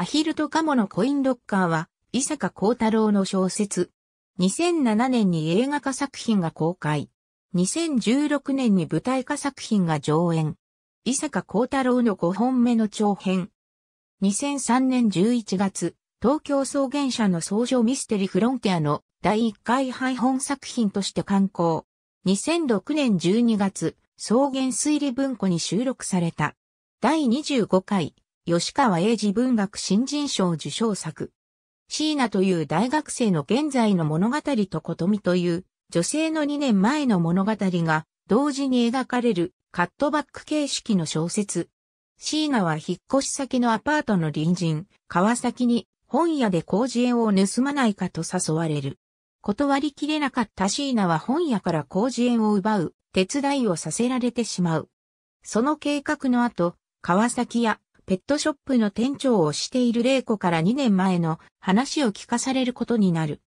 アヒルとカモのコインロッカーは、伊坂幸太郎の小説。2007年に映画化作品が公開。2016年に舞台化作品が上演。伊坂幸太郎の5本目の長編。2003年11月、東京草原社の創上ミステリフロンティアの第1回配本作品として刊行。2006年12月、草原推理文庫に収録された。第25回吉川英治文学新人賞受賞作。シーナという大学生の現在の物語とことみという女性の2年前の物語が同時に描かれるカットバック形式の小説。シーナは引っ越し先のアパートの隣人、川崎に本屋で工事園を盗まないかと誘われる。断りきれなかったシーナは本屋から工事園を奪う手伝いをさせられてしまう。その計画の後、川崎やペットショップの店長をしている玲子から2年前の話を聞かされることになる。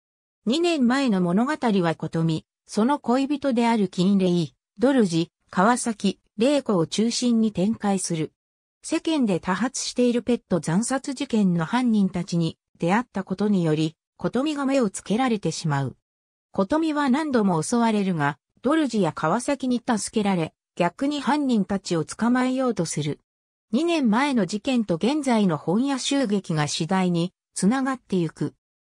2年前の物語はことみ、その恋人である金麗、ドルジ、川崎、玲子を中心に展開する。世間で多発しているペット惨殺事件の犯人たちに出会ったことにより、ことみが目をつけられてしまう。ことみは何度も襲われるが、ドルジや川崎に助けられ、逆に犯人たちを捕まえようとする。2年前の事件と現在の本屋襲撃が次第に繋がってゆく。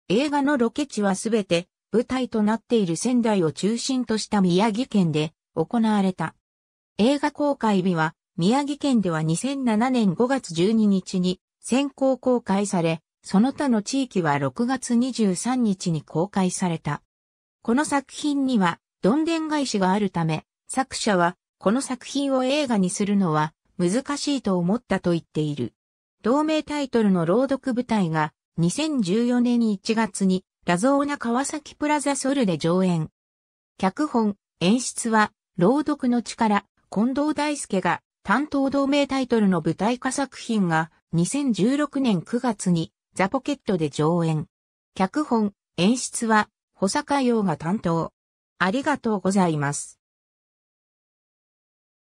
映画のロケ地はすべて舞台となっている仙台を中心とした宮城県で行われた。映画公開日は宮城県では2007年5月12日に先行公開され、その他の地域は6月23日に公開された。この作品にはどんでん返しがあるため、作者はこの作品を映画にするのは難しいと思ったと言っている。同名タイトルの朗読舞台が2014年1月にラゾーナ川崎プラザソルで上演。脚本、演出は朗読の力、近藤大輔が担当同名タイトルの舞台化作品が2016年9月にザポケットで上演。脚本、演出は保坂洋が担当。ありがとうございます。